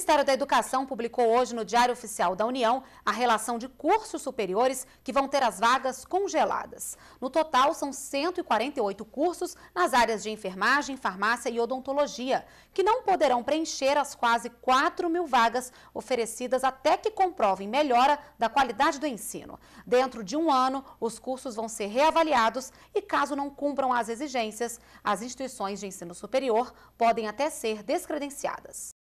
Ministério da Educação publicou hoje no Diário Oficial da União a relação de cursos superiores que vão ter as vagas congeladas. No total, são 148 cursos nas áreas de enfermagem, farmácia e odontologia, que não poderão preencher as quase 4 mil vagas oferecidas até que comprovem melhora da qualidade do ensino. Dentro de um ano, os cursos vão ser reavaliados e, caso não cumpram as exigências, as instituições de ensino superior podem até ser descredenciadas.